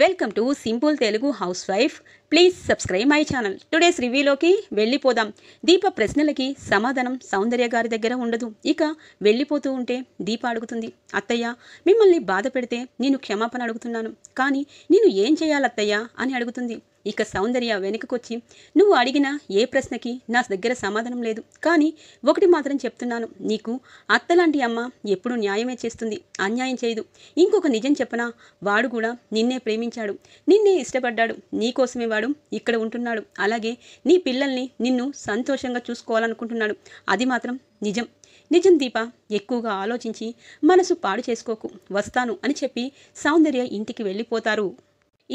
welcome to simple Telugu housewife please subscribe my channel today's రివ్యూలోకి వెళ్ళిపోదాం దీప ప్రశ్నలకి సమాధానం సౌందర్య గారి దగ్గర ఉండదు ఇక వెళ్ళిపోతూ ఉంటే దీప అడుగుతుంది అత్తయ్య మిమ్మల్ని బాధ పెడితే నేను క్షమాపణ అడుగుతున్నాను కానీ నేను ఏం చేయాలత్తయ్య అని అడుగుతుంది ఇక సౌందర్య వెనుకకొచ్చి నువ్వు అడిగిన ఏ ప్రశ్నకి నా దగ్గర సమాధానం లేదు కానీ ఒకటి మాత్రం చెప్తున్నాను నీకు అత్తలాంటి అమ్మ ఎప్పుడు న్యాయమే చేస్తుంది అన్యాయం చేయదు ఇంకొక నిజం చెప్పనా వాడు కూడా నిన్నే ప్రేమించాడు నిన్నే ఇష్టపడ్డాడు నీకోసమే వాడు ఇక్కడ ఉంటున్నాడు అలాగే నీ పిల్లల్ని నిన్ను సంతోషంగా చూసుకోవాలనుకుంటున్నాడు అది మాత్రం నిజం నిజం దీప ఎక్కువగా ఆలోచించి మనసు పాడు చేసుకోకు వస్తాను అని చెప్పి సౌందర్య ఇంటికి వెళ్ళిపోతారు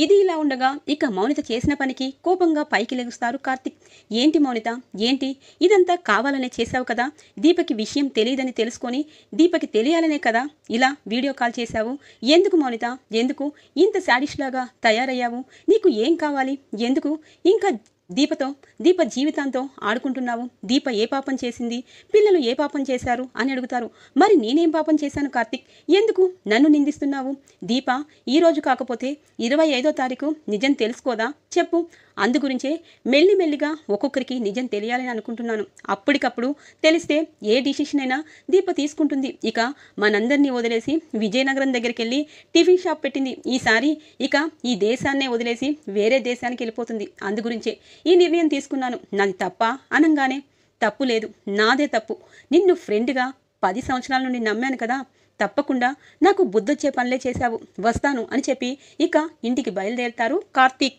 ఇది ఇలా ఉండగా ఇక మౌనిత చేసిన పనికి కోపంగా పైకి లెగుస్తారు కార్తిక్ ఏంటి మౌనిత ఏంటి ఇదంతా కావాలనే చేశావు కదా దీపకి విషయం తెలియదని తెలుసుకొని దీపకి తెలియాలనే కదా ఇలా వీడియో కాల్ చేశావు ఎందుకు మౌనిత ఎందుకు ఇంత శాడిష్లాగా తయారయ్యావు నీకు ఏం కావాలి ఎందుకు ఇంకా దీపతో దీప జీవితాంతో ఆడుకుంటున్నావు దీప ఏ పాపం చేసింది పిల్లలు ఏ పాపం చేశారు అని అడుగుతారు మరి నేనేం పాపం చేశాను కార్తిక్ ఎందుకు నన్ను నిందిస్తున్నావు దీప ఈరోజు కాకపోతే ఇరవై ఐదో తారీఖు నిజం తెలుసుకోదా చెప్పు అందుగురించే మెల్లిగా ఒక్కొక్కరికి నిజం తెలియాలని అనుకుంటున్నాను అప్పటికప్పుడు తెలిస్తే ఏ డిసిషన్ అయినా దీప తీసుకుంటుంది ఇక మనందరినీ వదిలేసి విజయనగరం దగ్గరికి వెళ్ళి టిఫిన్ షాప్ పెట్టింది ఈసారి ఇక ఈ దేశాన్నే వదిలేసి వేరే దేశానికి వెళ్ళిపోతుంది అందుగురించే ఈ నిర్ణయం తీసుకున్నాను నాది తప్ప అనంగానే తప్పు లేదు నాదే తప్పు నిన్ను ఫ్రెండ్గా పది సంవత్సరాల నుండి నమ్మాను కదా తప్పకుండా నాకు బుద్ధొచ్చే పనులే చేశావు వస్తాను అని చెప్పి ఇక ఇంటికి బయలుదేరుతారు కార్తీక్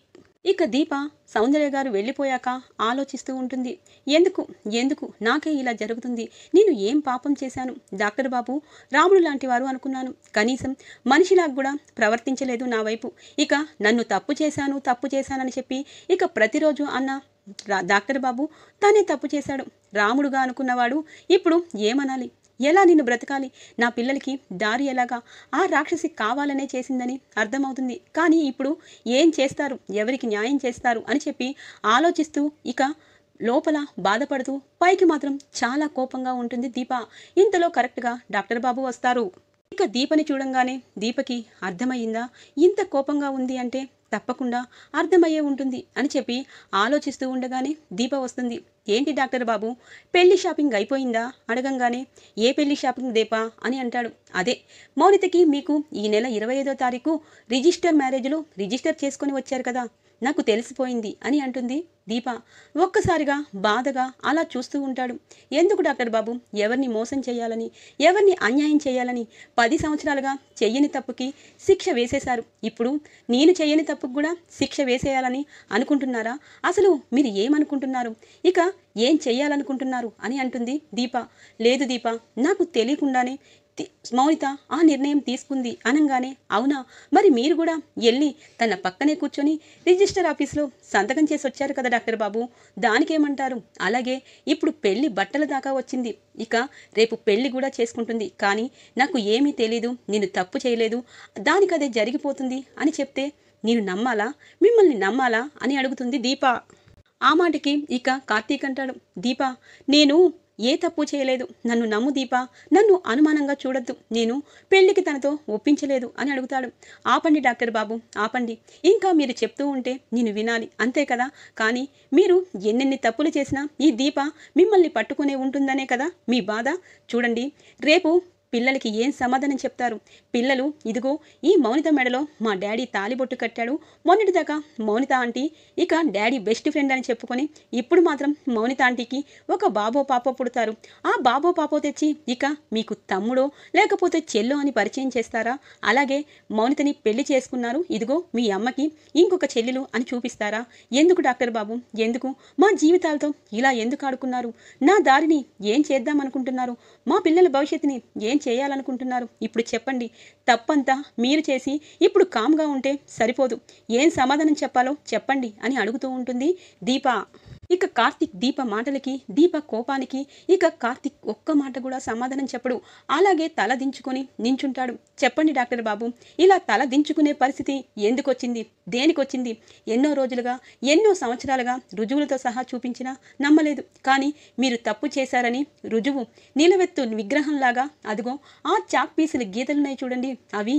ఇక దీప సౌందర్య గారు వెళ్ళిపోయాక ఆలోచిస్తూ ఉంటుంది ఎందుకు ఎందుకు నాకే ఇలా జరుగుతుంది నేను ఏం పాపం చేశాను డాక్టర్ బాబు రాముడు లాంటి వారు అనుకున్నాను కనీసం మనిషిలాగా కూడా ప్రవర్తించలేదు నా వైపు ఇక నన్ను తప్పు చేశాను తప్పు చేశానని చెప్పి ఇక ప్రతిరోజు అన్న డాక్టర్ బాబు తానే తప్పు చేశాడు రాముడుగా అనుకున్నవాడు ఇప్పుడు ఏమనాలి ఎలా నేను బ్రతకాలి నా పిల్లలకి దారి ఎలాగా ఆ రాక్షసి కావాలనే చేసిందని అర్థమవుతుంది కానీ ఇప్పుడు ఏం చేస్తారు ఎవరికి న్యాయం చేస్తారు అని చెప్పి ఆలోచిస్తూ ఇక లోపల బాధపడుతూ పైకి మాత్రం చాలా కోపంగా ఉంటుంది దీప ఇంతలో కరెక్ట్గా డాక్టర్ బాబు వస్తారు ఇక దీపని చూడంగానే దీపకి అర్థమయ్యిందా ఇంత కోపంగా ఉంది అంటే తప్పకుండా అర్థమయ్యే ఉంటుంది అని చెప్పి ఆలోచిస్తూ ఉండగానే దీప వస్తుంది ఏంటి డాక్టర్ బాబు పెళ్లి షాపింగ్ అయిపోయిందా అడగంగానే ఏ పెళ్లి షాపింగ్ దీపా అని అంటాడు అదే మౌనితకి మీకు ఈ నెల ఇరవై ఐదో తారీఖు రిజిస్టర్ మ్యారేజ్లో రిజిస్టర్ చేసుకొని వచ్చారు కదా నాకు తెలిసిపోయింది అని అంటుంది దీప ఒక్కసారిగా బాధగా అలా చూస్తూ ఉంటాడు ఎందుకు డాక్టర్ బాబు ఎవరిని మోసం చేయాలని ఎవరిని అన్యాయం చేయాలని పది సంవత్సరాలుగా చెయ్యని తప్పుకి శిక్ష వేసేశారు ఇప్పుడు నేను చేయని తప్పుకు కూడా శిక్ష వేసేయాలని అనుకుంటున్నారా అసలు మీరు ఏమనుకుంటున్నారు ఇక ఏం చేయాలనుకుంటున్నారు అని అంటుంది దీప లేదు దీప నాకు తెలియకుండానే మౌనిత ఆ నిర్ణయం తీసుకుంది అనగానే అవునా మరి మీరు కూడా వెళ్ళి తన పక్కనే కూర్చొని రిజిస్టర్ ఆఫీస్లో సంతకం చేసి వచ్చారు కదా డాక్టర్ బాబు దానికేమంటారు అలాగే ఇప్పుడు పెళ్లి బట్టల దాకా వచ్చింది ఇక రేపు పెళ్లి కూడా చేసుకుంటుంది కానీ నాకు ఏమీ తెలీదు నేను తప్పు చేయలేదు దానికి అదే జరిగిపోతుంది అని చెప్తే నేను నమ్మాలా మిమ్మల్ని నమ్మాలా అని అడుగుతుంది దీప ఆ మాటకి ఇక కార్తీక్ అంటాడు దీప నేను ఏ తప్పు చేయలేదు నన్ను నమ్ము దీపా నన్ను అనుమానంగా చూడొద్దు నేను పెళ్లికి తనతో ఒప్పించలేదు అని అడుగుతాడు ఆపండి డాక్టర్ బాబు ఆపండి ఇంకా మీరు చెప్తూ ఉంటే నేను వినాలి అంతే కదా కానీ మీరు ఎన్నెన్ని తప్పులు చేసినా ఈ దీప మిమ్మల్ని పట్టుకునే ఉంటుందనే కదా మీ బాధ చూడండి రేపు పిల్లలకి ఏం సమాధానం చెప్తారు పిల్లలు ఇదిగో ఈ మౌనిత మెడలో మా డాడీ తాలిబొట్టు కట్టాడు మొన్నటిదాకా మౌనిత ఆంటీ ఇక డాడీ బెస్ట్ ఫ్రెండ్ అని చెప్పుకొని ఇప్పుడు మాత్రం మౌనిత ఆంటీకి ఒక బాబో పాప పుడతారు ఆ బాబో పాప తెచ్చి ఇక మీకు తమ్ముడో లేకపోతే చెల్లో అని పరిచయం చేస్తారా అలాగే మౌనితని పెళ్లి చేసుకున్నారు ఇదిగో మీ అమ్మకి ఇంకొక చెల్లెలు అని చూపిస్తారా ఎందుకు డాక్టర్ బాబు ఎందుకు మా జీవితాలతో ఇలా ఎందుకు ఆడుకున్నారు నా దారిని ఏం చేద్దామనుకుంటున్నారు మా పిల్లల భవిష్యత్తుని ఏం చేయాలనుకుంటున్నారు ఇప్పుడు చెప్పండి తప్పంతా మీరు చేసి ఇప్పుడు కామ్గా ఉంటే సరిపోదు ఏం సమాధానం చెప్పాలో చెప్పండి అని అడుగుతూ ఉంటుంది దీప ఇక కార్తిక్ దీప మాటలకి దీప కోపానికి ఇక కార్తిక్ ఒక్క మాట కూడా సమాధానం చెప్పడు అలాగే తల దించుకొని నించుంటాడు చెప్పండి డాక్టర్ బాబు ఇలా తల దించుకునే పరిస్థితి ఎందుకొచ్చింది దేనికొచ్చింది ఎన్నో రోజులుగా ఎన్నో సంవత్సరాలుగా రుజువులతో సహా చూపించినా నమ్మలేదు కానీ మీరు తప్పు చేశారని రుజువు నిలవెత్తు విగ్రహంలాగా అదిగో ఆ చాక్ పీసుల గీతలున్నాయి చూడండి అవి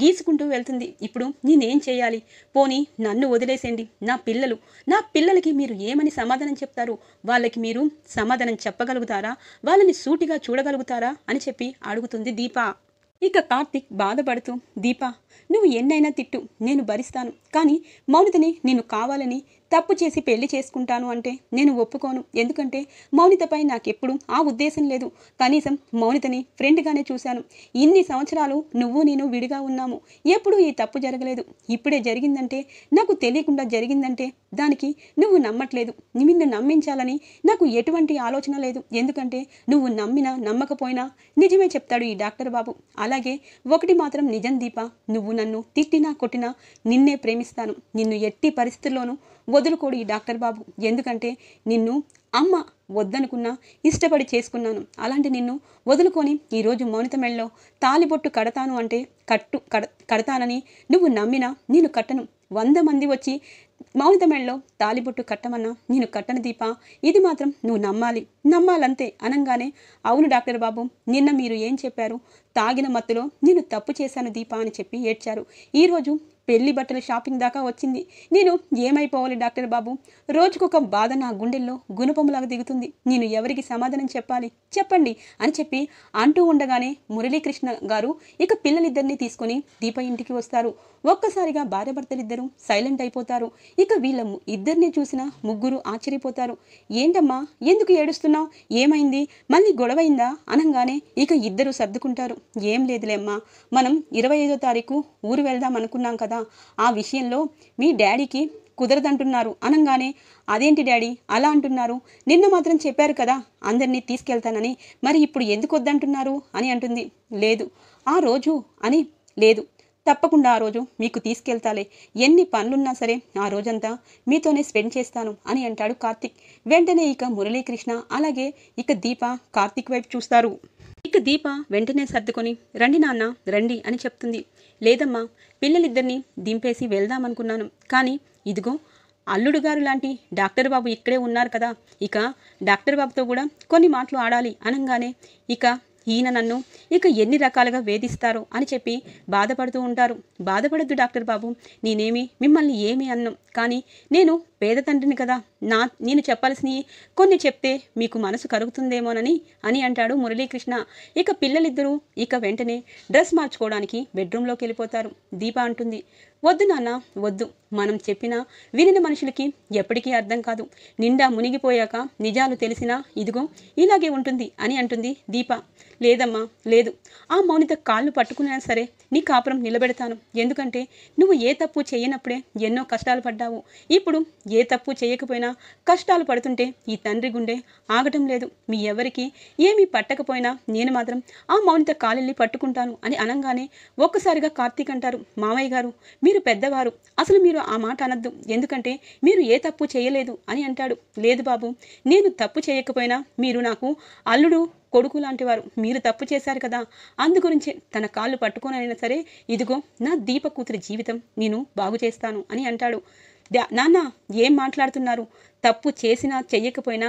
గీసుకుంటూ వెళ్తుంది ఇప్పుడు నేనేం చేయాలి పోనీ నన్ను వదిలేసేయండి నా పిల్లలు నా పిల్లలకి మీరు ఏమని సమాధానం చెప్తారు వాళ్ళకి మీరు సమాధానం చెప్పగలుగుతారా వాళ్ళని సూటిగా చూడగలుగుతారా అని చెప్పి అడుగుతుంది దీప ఇక కార్తిక్ బాధపడుతూ దీప నువ్వు ఎన్నైనా తిట్టు నేను భరిస్తాను కానీ మౌనితని నేను కావాలని తప్పు చేసి పెళ్లి చేసుకుంటాను అంటే నేను ఒప్పుకోను ఎందుకంటే మౌనితపై నాకెప్పుడు ఆ ఉద్దేశం లేదు కనీసం మౌనితని ఫ్రెండ్గానే చూశాను ఇన్ని సంవత్సరాలు నువ్వు నేను విడిగా ఉన్నాము ఎప్పుడూ ఈ తప్పు జరగలేదు ఇప్పుడే జరిగిందంటే నాకు తెలియకుండా జరిగిందంటే దానికి నువ్వు నమ్మట్లేదు నిన్ను నమ్మించాలని నాకు ఎటువంటి ఆలోచన లేదు ఎందుకంటే నువ్వు నమ్మినా నమ్మకపోయినా నిజమే చెప్తాడు ఈ డాక్టర్ బాబు అలాగే ఒకటి మాత్రం నిజం దీప నువ్వు నన్ను తిట్టినా కొట్టినా నిన్నే ప్రేమిస్తాను నిన్ను ఎట్టి పరిస్థితుల్లోనూ వదులుకోడు ఈ డాక్టర్ బాబు ఎందుకంటే నిన్ను అమ్మ వద్దనుకున్నా ఇష్టపడి చేసుకున్నాను అలాంటి నిన్ను వదులుకొని ఈరోజు మౌనిత మెళ్ళలో తాలిబొట్టు కడతాను అంటే కట్టు కడ కడతానని నువ్వు నమ్మినా నేను కట్టను వంద మంది వచ్చి మౌనితమేళ్ళలో తాలిబొట్టు కట్టమన్నా నేను కట్టన దీపా ఇది మాత్రం నువ్వు నమ్మాలి నమ్మాలంతే అనంగానే అవును డాక్టర్ బాబు నిన్న మీరు ఏం చెప్పారు తాగిన మత్తులో నేను తప్పు చేశాను దీపా అని చెప్పి ఏడ్చారు ఈరోజు పెళ్లి బట్టల షాపింగ్ దాకా వచ్చింది నేను ఏమైపోవాలి డాక్టర్ బాబు రోజుకొక బాధ నా గుండెల్లో గుణపములాగా దిగుతుంది నేను ఎవరికి సమాధానం చెప్పాలి చెప్పండి అని చెప్పి అంటూ ఉండగానే మురళీకృష్ణ గారు ఇక పిల్లలిద్దరినీ తీసుకుని దీప ఇంటికి వస్తారు ఒక్కసారిగా భార్యాభర్తలిద్దరూ సైలెంట్ అయిపోతారు ఇక వీళ్ళ ఇద్దరిని చూసిన ముగ్గురు ఆశ్చర్యపోతారు ఏంటమ్మా ఎందుకు ఏడుస్తున్నావు ఏమైంది మళ్ళీ గొడవైందా అనగానే ఇక ఇద్దరు సర్దుకుంటారు ఏం లేదులేమ్మా మనం ఇరవై ఐదో తారీఖు ఊరు వెళ్దాం అనుకున్నాం కదా ఆ విషయంలో మీ డాడీకి కుదరదంటున్నారు అనగానే అదేంటి డాడీ అలా అంటున్నారు నిన్న మాత్రం చెప్పారు కదా అందరినీ తీసుకెళ్తానని మరి ఇప్పుడు ఎందుకు వద్దంటున్నారు అని అంటుంది లేదు ఆ రోజు అని లేదు తప్పకుండా ఆ రోజు మీకు తీసుకెళ్తాలే ఎన్ని పనులున్నా సరే ఆ రోజంతా మీతోనే స్పెండ్ చేస్తాను అని అంటాడు కార్తిక్ వెంటనే ఇక మురళీకృష్ణ అలాగే ఇక దీప కార్తిక్ వైపు చూస్తారు ఇక దీప వెంటనే సర్దుకొని రండి నాన్న రండి అని చెప్తుంది లేదమ్మా పిల్లలిద్దరిని దింపేసి వెళ్దామనుకున్నాను కానీ ఇదిగో అల్లుడు గారు లాంటి డాక్టర్ బాబు ఇక్కడే ఉన్నారు కదా ఇక డాక్టర్ బాబుతో కూడా కొన్ని మాటలు ఆడాలి అనంగానే ఇక ఈయన నన్ను ఇక ఎన్ని రకాలుగా వేధిస్తారు అని చెప్పి బాధపడుతూ ఉంటారు బాధపడద్దు డాక్టర్ బాబు నేనేమి మిమ్మల్ని ఏమి అన్నం కానీ నేను పేద తండ్రిని కదా నా నేను చెప్పాల్సినవి కొన్ని చెప్తే మీకు మనసు కరుగుతుందేమోనని అని అంటాడు మురళీకృష్ణ ఇక పిల్లలిద్దరూ ఇక వెంటనే డ్రెస్ మార్చుకోవడానికి బెడ్రూమ్లోకి వెళ్ళిపోతారు దీప అంటుంది వద్దు నాన్న వద్దు మనం చెప్పినా వినిన మనుషులకి ఎప్పటికీ అర్థం కాదు నిండా మునిగిపోయాక నిజాలు తెలిసినా ఇదిగో ఇలాగే ఉంటుంది అని అంటుంది దీప లేదమ్మా లేదు ఆ మౌనిత కాళ్ళు పట్టుకున్నా సరే నీ కాపురం నిలబెడతాను ఎందుకంటే నువ్వు ఏ తప్పు చేయనప్పుడే ఎన్నో కష్టాలు పడ్డావు ఇప్పుడు ఏ తప్పు చేయకపోయినా కష్టాలు పడుతుంటే ఈ తండ్రి గుండె ఆగటం లేదు మీ ఎవరికి ఏమీ పట్టకపోయినా నేను మాత్రం ఆ మౌనిత కాలెళ్ళి పట్టుకుంటాను అని అనగానే ఒక్కసారిగా కార్తీక్ అంటారు మామయ్య గారు మీరు మీరు పెద్దవారు అసలు మీరు ఆ మాట అనద్దు ఎందుకంటే మీరు ఏ తప్పు చేయలేదు అని అంటాడు లేదు బాబు నేను తప్పు చేయకపోయినా మీరు నాకు అల్లుడు కొడుకు లాంటివారు మీరు తప్పు చేశారు కదా అందుగురించే తన కాళ్ళు పట్టుకోనైనా సరే ఇదిగో నా దీప కూతురి జీవితం నేను బాగు చేస్తాను అని అంటాడు నాన్న ఏం మాట్లాడుతున్నారు తప్పు చేసినా చెయ్యకపోయినా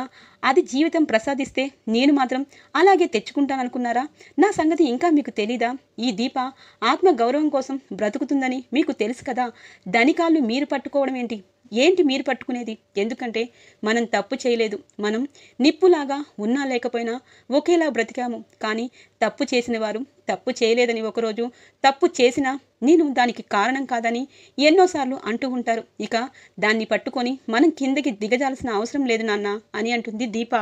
అది జీవితం ప్రసాదిస్తే నేను మాత్రం అలాగే తెచ్చుకుంటాననుకున్నారా నా సంగతి ఇంకా మీకు తెలీదా ఈ దీప ఆత్మ గౌరవం కోసం బ్రతుకుతుందని మీకు తెలుసు కదా ధనికాళ్ళు మీరు పట్టుకోవడం ఏంటి ఏంటి మీరు పట్టుకునేది ఎందుకంటే మనం తప్పు చేయలేదు మనం నిప్పులాగా ఉన్నా లేకపోయినా ఒకేలా బ్రతికాము కానీ తప్పు చేసిన వారు తప్పు చేయలేదని ఒకరోజు తప్పు చేసినా నేను దానికి కారణం కాదని ఎన్నోసార్లు అంటూ ఉంటారు ఇక దాన్ని పట్టుకొని మనం కిందకి దిగజాల్సిన అవసరం లేదు నాన్న అని అంటుంది దీప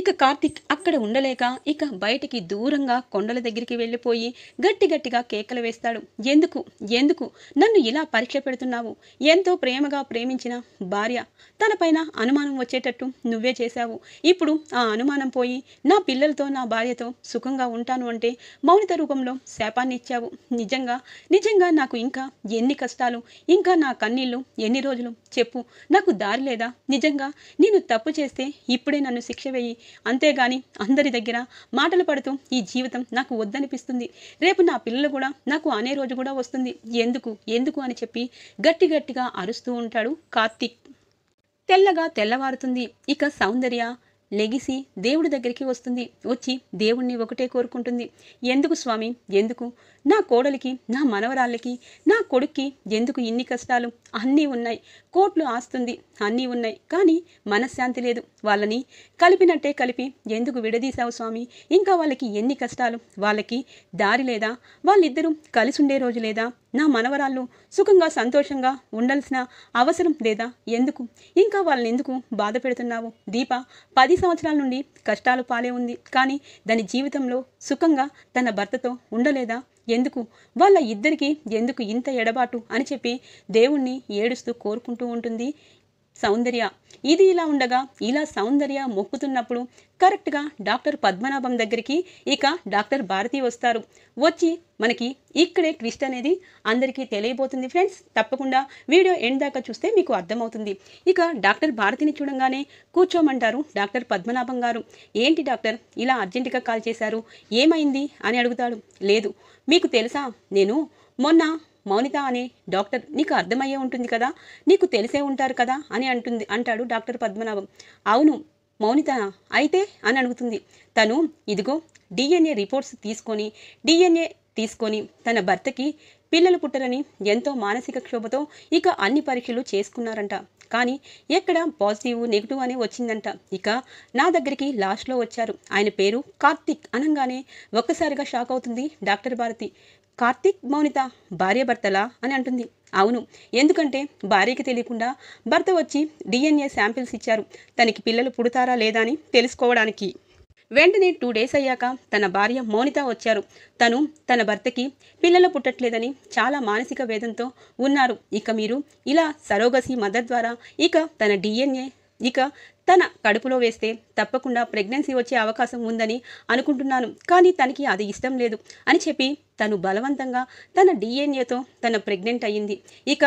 ఇక కార్తిక్ అక్కడ ఉండలేక ఇక బయటికి దూరంగా కొండల దగ్గరికి వెళ్ళిపోయి గట్టి గట్టిగా కేకలు వేస్తాడు ఎందుకు ఎందుకు నన్ను ఇలా పరీక్ష పెడుతున్నావు ఎంతో ప్రేమగా ప్రేమించిన భార్య తనపైన అనుమానం వచ్చేటట్టు నువ్వే చేశావు ఇప్పుడు ఆ అనుమానం పోయి నా పిల్లలతో నా భార్యతో సుఖంగా ఉంటాను అంటే మౌనిత రూపంలో శాపాన్ని ఇచ్చావు నిజంగా నిజంగా నాకు ఇంకా ఎన్ని కష్టాలు ఇంకా నా కన్నీళ్ళు ఎన్ని రోజులు చెప్పు నాకు దారి లేదా నిజంగా నేను తప్పు చేస్తే ఇప్పుడే నన్ను శిక్ష వేయి అంతేగాని అందరి దగ్గర మాటలు పడుతూ ఈ జీవితం నాకు వద్దనిపిస్తుంది రేపు నా పిల్లలు కూడా నాకు అనే రోజు కూడా వస్తుంది ఎందుకు ఎందుకు అని చెప్పి గట్టి గట్టిగా అరుస్తూ ఉంటాడు కార్తీక్ తెల్లగా తెల్లవారుతుంది ఇక సౌందర్య లెగిసి దేవుడి దగ్గరికి వస్తుంది వచ్చి దేవుణ్ణి ఒకటే కోరుకుంటుంది ఎందుకు స్వామి ఎందుకు నా కోడలికి నా మనవరాళ్ళకి నా కొడుక్కి ఎందుకు ఇన్ని కష్టాలు అన్నీ ఉన్నాయి కోట్లు ఆస్తుంది అన్నీ ఉన్నాయి కానీ మనశ్శాంతి లేదు వాళ్ళని కలిపినట్టే కలిపి ఎందుకు విడదీశావు స్వామి ఇంకా వాళ్ళకి ఎన్ని కష్టాలు వాళ్ళకి దారి లేదా వాళ్ళిద్దరూ ఉండే రోజు లేదా నా మనవరాళ్ళు సుఖంగా సంతోషంగా ఉండాల్సిన అవసరం లేదా ఎందుకు ఇంకా వాళ్ళని ఎందుకు బాధ పెడుతున్నావు దీప పది సంవత్సరాల నుండి కష్టాలు పాలే ఉంది కానీ దాని జీవితంలో సుఖంగా తన భర్తతో ఉండలేదా ఎందుకు వాళ్ళ ఇద్దరికీ ఎందుకు ఇంత ఎడబాటు అని చెప్పి దేవుణ్ణి ఏడుస్తూ కోరుకుంటూ ఉంటుంది సౌందర్య ఇది ఇలా ఉండగా ఇలా సౌందర్య మొక్కుతున్నప్పుడు కరెక్ట్గా డాక్టర్ పద్మనాభం దగ్గరికి ఇక డాక్టర్ భారతి వస్తారు వచ్చి మనకి ఇక్కడే ట్విస్ట్ అనేది అందరికీ తెలియబోతుంది ఫ్రెండ్స్ తప్పకుండా వీడియో ఎండ్ దాకా చూస్తే మీకు అర్థమవుతుంది ఇక డాక్టర్ భారతిని చూడంగానే కూర్చోమంటారు డాక్టర్ పద్మనాభం గారు ఏంటి డాక్టర్ ఇలా అర్జెంటుగా కాల్ చేశారు ఏమైంది అని అడుగుతాడు లేదు మీకు తెలుసా నేను మొన్న మౌనిత అనే డాక్టర్ నీకు అర్థమయ్యే ఉంటుంది కదా నీకు తెలిసే ఉంటారు కదా అని అంటుంది అంటాడు డాక్టర్ పద్మనాభం అవును మౌనిత అయితే అని అడుగుతుంది తను ఇదిగో డిఎన్ఏ రిపోర్ట్స్ తీసుకొని డిఎన్ఏ తీసుకొని తన భర్తకి పిల్లలు పుట్టరని ఎంతో మానసిక క్షోభతో ఇక అన్ని పరీక్షలు చేసుకున్నారంట కానీ ఎక్కడ పాజిటివ్ నెగిటివ్ అనే వచ్చిందంట ఇక నా దగ్గరికి లాస్ట్లో వచ్చారు ఆయన పేరు కార్తిక్ అనగానే ఒక్కసారిగా షాక్ అవుతుంది డాక్టర్ భారతి కార్తిక్ మౌనిత భార్యభర్తలా అని అంటుంది అవును ఎందుకంటే భార్యకి తెలియకుండా భర్త వచ్చి డిఎన్ఏ శాంపిల్స్ ఇచ్చారు తనకి పిల్లలు పుడతారా లేదా అని తెలుసుకోవడానికి వెంటనే టూ డేస్ అయ్యాక తన భార్య మౌనిత వచ్చారు తను తన భర్తకి పిల్లలు పుట్టట్లేదని చాలా మానసిక వేదంతో ఉన్నారు ఇక మీరు ఇలా సరోగసి మదర్ ద్వారా ఇక తన డిఎన్ఏ ఇక తన కడుపులో వేస్తే తప్పకుండా ప్రెగ్నెన్సీ వచ్చే అవకాశం ఉందని అనుకుంటున్నాను కానీ తనకి అది ఇష్టం లేదు అని చెప్పి తను బలవంతంగా తన డిఎన్ఏతో తన ప్రెగ్నెంట్ అయ్యింది ఇక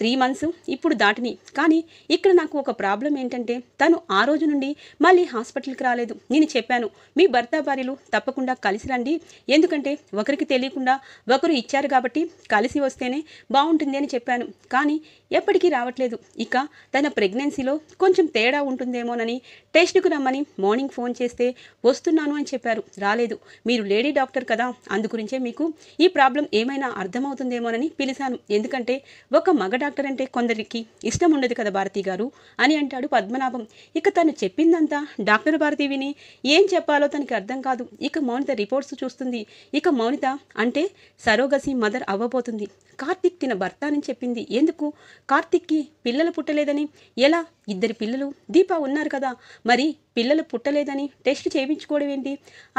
త్రీ మంత్స్ ఇప్పుడు దాటిని కానీ ఇక్కడ నాకు ఒక ప్రాబ్లం ఏంటంటే తను ఆ రోజు నుండి మళ్ళీ హాస్పిటల్కి రాలేదు నేను చెప్పాను మీ భర్త భార్యలు తప్పకుండా కలిసి రండి ఎందుకంటే ఒకరికి తెలియకుండా ఒకరు ఇచ్చారు కాబట్టి కలిసి వస్తేనే బాగుంటుంది అని చెప్పాను కానీ ఎప్పటికీ రావట్లేదు ఇక తన ప్రెగ్నెన్సీలో కొంచెం తేడా ఉంటుందేమోనని టెస్ట్కు రమ్మని మార్నింగ్ ఫోన్ చేస్తే వస్తున్నాను అని చెప్పారు రాలేదు మీరు లేడీ డాక్టర్ కదా అందుగురించే మీకు ఈ ప్రాబ్లం ఏమైనా అర్థమవుతుందేమోనని పిలిచాను ఎందుకంటే ఒక మగడ డాక్టర్ అంటే కొందరికి ఇష్టం ఉండదు కదా భారతి గారు అని అంటాడు పద్మనాభం ఇక తను చెప్పిందంతా డాక్టర్ భారతి విని ఏం చెప్పాలో తనకి అర్థం కాదు ఇక మౌనిత రిపోర్ట్స్ చూస్తుంది ఇక మౌనిత అంటే సరోగసి మదర్ అవ్వబోతుంది కార్తిక్ తిన భర్త అని చెప్పింది ఎందుకు కార్తిక్కి పిల్లలు పుట్టలేదని ఎలా ఇద్దరు పిల్లలు దీప ఉన్నారు కదా మరి పిల్లలు పుట్టలేదని టెస్ట్ చేయించుకోవడం ఏంటి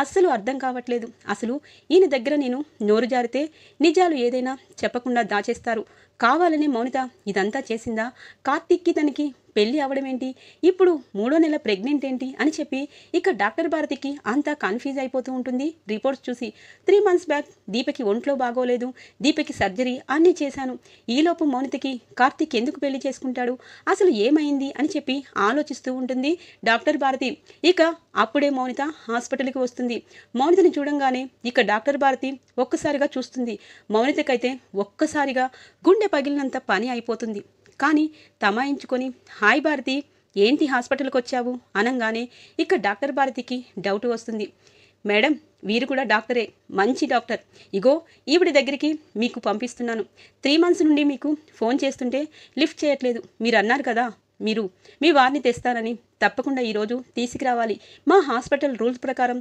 అస్సలు అర్థం కావట్లేదు అసలు ఈయన దగ్గర నేను నోరు జారితే నిజాలు ఏదైనా చెప్పకుండా దాచేస్తారు కావాలనే మౌనిత ఇదంతా చేసిందా కార్తీక్కి తనకి పెళ్ళి అవ్వడం ఏంటి ఇప్పుడు మూడో నెల ప్రెగ్నెంట్ ఏంటి అని చెప్పి ఇక డాక్టర్ భారతికి అంతా కన్ఫ్యూజ్ అయిపోతూ ఉంటుంది రిపోర్ట్స్ చూసి త్రీ మంత్స్ బ్యాక్ దీపకి ఒంట్లో బాగోలేదు దీపకి సర్జరీ అన్నీ చేశాను ఈలోపు మౌనితకి కార్తిక్ ఎందుకు పెళ్లి చేసుకుంటాడు అసలు ఏమైంది అని చెప్పి ఆలోచిస్తూ ఉంటుంది డాక్టర్ భారతి ఇక అప్పుడే మౌనిత హాస్పిటల్కి వస్తుంది మౌనితని చూడంగానే ఇక డాక్టర్ భారతి ఒక్కసారిగా చూస్తుంది మౌనితకైతే ఒక్కసారిగా గుండె పగిలినంత పని అయిపోతుంది కానీ తమాయించుకొని హాయ్ భారతి ఏంటి హాస్పిటల్కి వచ్చావు అనంగానే ఇక డాక్టర్ భారతికి డౌట్ వస్తుంది మేడం వీరు కూడా డాక్టరే మంచి డాక్టర్ ఇగో ఈవిడి దగ్గరికి మీకు పంపిస్తున్నాను త్రీ మంత్స్ నుండి మీకు ఫోన్ చేస్తుంటే లిఫ్ట్ చేయట్లేదు మీరు అన్నారు కదా మీరు మీ వారిని తెస్తారని తప్పకుండా ఈరోజు తీసుకురావాలి మా హాస్పిటల్ రూల్స్ ప్రకారం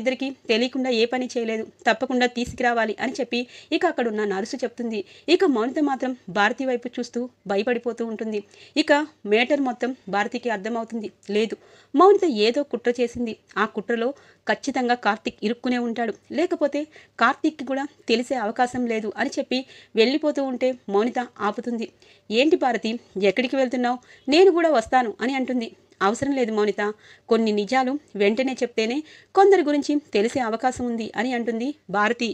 ఇద్దరికీ తెలియకుండా ఏ పని చేయలేదు తప్పకుండా తీసుకురావాలి అని చెప్పి ఇక అక్కడున్న నర్సు చెప్తుంది ఇక మౌనిత మాత్రం భారతి వైపు చూస్తూ భయపడిపోతూ ఉంటుంది ఇక మేటర్ మొత్తం భారతికి అర్థమవుతుంది లేదు మౌనిత ఏదో కుట్ర చేసింది ఆ కుట్రలో ఖచ్చితంగా కార్తిక్ ఇరుక్కునే ఉంటాడు లేకపోతే కార్తిక్కి కూడా తెలిసే అవకాశం లేదు అని చెప్పి వెళ్ళిపోతూ ఉంటే మౌనిత ఆపుతుంది ఏంటి భారతి ఎక్కడికి వెళ్తున్నావు నేను కూడా వస్తాను అని అంటుంది అవసరం లేదు మౌనిత కొన్ని నిజాలు వెంటనే చెప్తేనే కొందరి గురించి తెలిసే అవకాశం ఉంది అని అంటుంది భారతి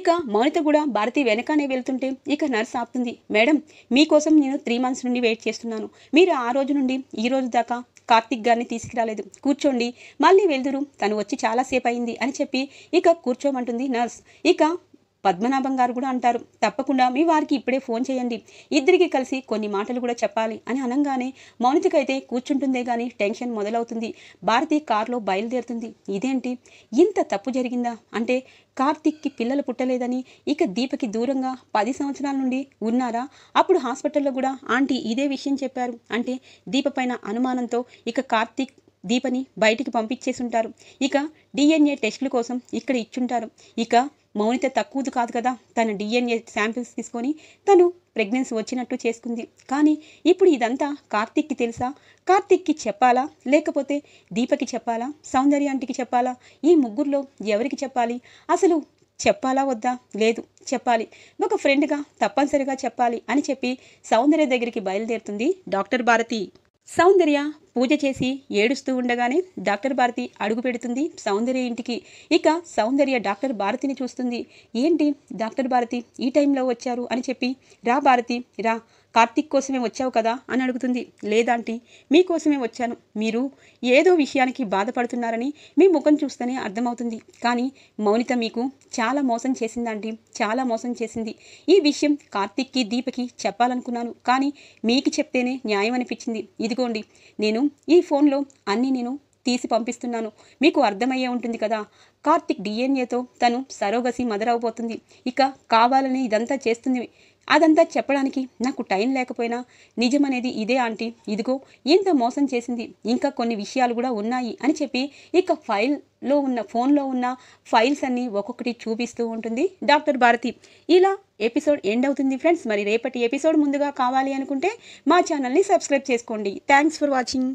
ఇక మౌనిత కూడా భారతి వెనకానే వెళ్తుంటే ఇక నర్స్ ఆపుతుంది మేడం మీకోసం నేను త్రీ మంత్స్ నుండి వెయిట్ చేస్తున్నాను మీరు ఆ రోజు నుండి ఈ రోజు దాకా కార్తిక్ గారిని తీసుకురాలేదు కూర్చోండి మళ్ళీ వెళ్దురు తను వచ్చి చాలాసేపు అయింది అని చెప్పి ఇక కూర్చోమంటుంది నర్స్ ఇక పద్మనాభం గారు కూడా అంటారు తప్పకుండా మీ వారికి ఇప్పుడే ఫోన్ చేయండి ఇద్దరికి కలిసి కొన్ని మాటలు కూడా చెప్పాలి అని అనగానే మౌనితకైతే కూర్చుంటుందే కానీ టెన్షన్ మొదలవుతుంది భారతి కారులో బయలుదేరుతుంది ఇదేంటి ఇంత తప్పు జరిగిందా అంటే కార్తిక్కి పిల్లలు పుట్టలేదని ఇక దీపకి దూరంగా పది సంవత్సరాల నుండి ఉన్నారా అప్పుడు హాస్పిటల్లో కూడా ఆంటీ ఇదే విషయం చెప్పారు అంటే దీప పైన అనుమానంతో ఇక కార్తిక్ దీపని బయటికి పంపించేసుంటారు ఇక డిఎన్ఏ టెస్టుల కోసం ఇక్కడ ఇచ్చుంటారు ఇక మౌనిత తక్కువది కాదు కదా తన డిఎన్ఏ శాంపిల్స్ తీసుకొని తను ప్రెగ్నెన్సీ వచ్చినట్టు చేసుకుంది కానీ ఇప్పుడు ఇదంతా కార్తిక్కి తెలుసా కార్తిక్కి చెప్పాలా లేకపోతే దీపకి చెప్పాలా సౌందర్య ఆంటీకి చెప్పాలా ఈ ముగ్గురులో ఎవరికి చెప్పాలి అసలు చెప్పాలా వద్దా లేదు చెప్పాలి ఒక ఫ్రెండ్గా తప్పనిసరిగా చెప్పాలి అని చెప్పి సౌందర్య దగ్గరికి బయలుదేరుతుంది డాక్టర్ భారతి సౌందర్య పూజ చేసి ఏడుస్తూ ఉండగానే డాక్టర్ భారతి అడుగు పెడుతుంది సౌందర్య ఇంటికి ఇక సౌందర్య డాక్టర్ భారతిని చూస్తుంది ఏంటి డాక్టర్ భారతి ఈ టైంలో వచ్చారు అని చెప్పి రా భారతి రా కార్తిక్ కోసమే వచ్చావు కదా అని అడుగుతుంది లేదాంటి మీకోసమే వచ్చాను మీరు ఏదో విషయానికి బాధపడుతున్నారని మీ ముఖం చూస్తేనే అర్థమవుతుంది కానీ మౌనిత మీకు చాలా మోసం చేసిందండి చాలా మోసం చేసింది ఈ విషయం కార్తిక్కి దీపకి చెప్పాలనుకున్నాను కానీ మీకు చెప్తేనే న్యాయం అనిపించింది ఇదిగోండి నేను ఈ ఫోన్లో అన్ని నేను తీసి పంపిస్తున్నాను మీకు అర్థమయ్యే ఉంటుంది కదా కార్తిక్ డిఎన్ఏతో తను సరోగసి మదరవబోతుంది ఇక కావాలని ఇదంతా చేస్తుంది అదంతా చెప్పడానికి నాకు టైం లేకపోయినా నిజమనేది ఇదే ఆంటీ ఇదిగో ఇంత మోసం చేసింది ఇంకా కొన్ని విషయాలు కూడా ఉన్నాయి అని చెప్పి ఇక ఫైల్లో ఉన్న ఫోన్లో ఉన్న ఫైల్స్ అన్నీ ఒక్కొక్కటి చూపిస్తూ ఉంటుంది డాక్టర్ భారతి ఇలా ఎపిసోడ్ ఎండ్ అవుతుంది ఫ్రెండ్స్ మరి రేపటి ఎపిసోడ్ ముందుగా కావాలి అనుకుంటే మా ఛానల్ని సబ్స్క్రైబ్ చేసుకోండి థ్యాంక్స్ ఫర్ వాచింగ్